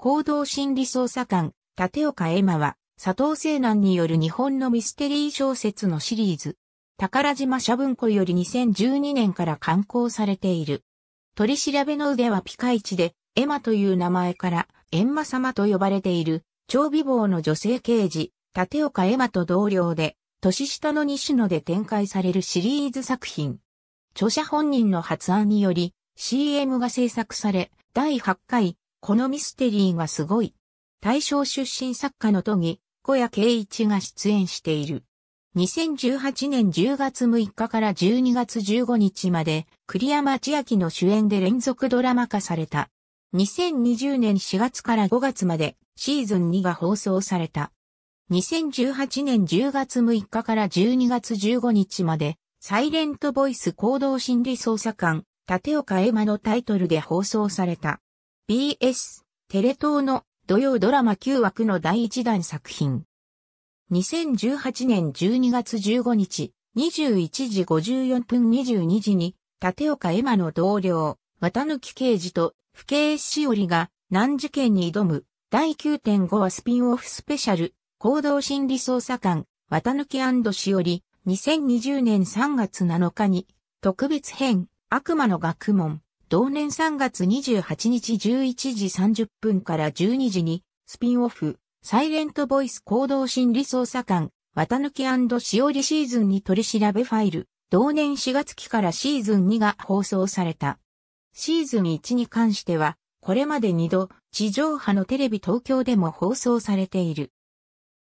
行動心理捜査官、立岡エマは、佐藤聖南による日本のミステリー小説のシリーズ、宝島社文庫より2012年から刊行されている。取り調べの腕はピカイチで、エマという名前から、エンマ様と呼ばれている、超美貌の女性刑事、立岡エマと同僚で、年下の西野で展開されるシリーズ作品。著者本人の発案により、CM が制作され、第8回このミステリーがすごい。大賞出身作家の都議、小谷圭一が出演している。2018年10月6日から12月15日まで、栗山千明の主演で連続ドラマ化された。2020年4月から5月まで、シーズン2が放送された。2018年10月6日から12月15日まで、サイレントボイス行動心理捜査官、立岡エマのタイトルで放送された。BS、テレ東の土曜ドラマ9枠の第1弾作品。2018年12月15日、21時54分22時に、立岡エマの同僚、綿貫刑事と、不敬しおりが、難事件に挑む、第9.5話スピンオフスペシャル、行動心理捜査官、綿貫しおり、2020年3月7日に、特別編、悪魔の学問、同年3月28日11時30分から12時に、スピンオフ、サイレントボイス行動心理捜査官、綿抜きしおりシーズンに取り調べファイル、同年4月期からシーズン2が放送された。シーズン1に関しては、これまで2度、地上波のテレビ東京でも放送されている。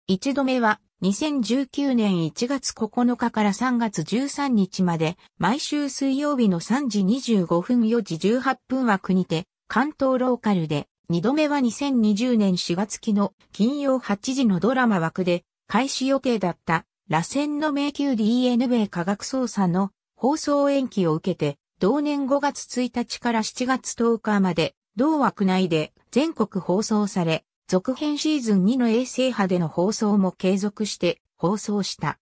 1度目は、2019年1月9日から3月13日まで、毎週水曜日の3時25分4時18分枠にて、関東ローカルで、2度目は2020年4月期の金曜8時のドラマ枠で、開始予定だった、螺旋の迷宮 DNA 科学捜査の放送延期を受けて、同年5月1日から7月10日まで、同枠内で全国放送され、続編シーズン2の衛星波での放送も継続して放送した。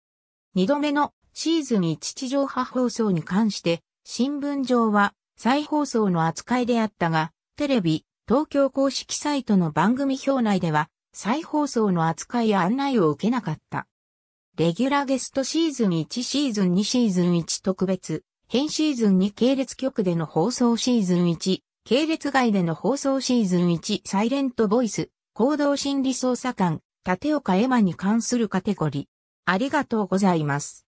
2度目のシーズン1地上波放送に関して、新聞上は再放送の扱いであったが、テレビ、東京公式サイトの番組表内では、再放送の扱いや案内を受けなかった。レギュラーゲストシーズン1シーズン2シーズン1特別、編シーズン2系列局での放送シーズン1、系列外での放送シーズン1サイレントボイス、行動心理捜査官、立岡エマに関するカテゴリー。ありがとうございます。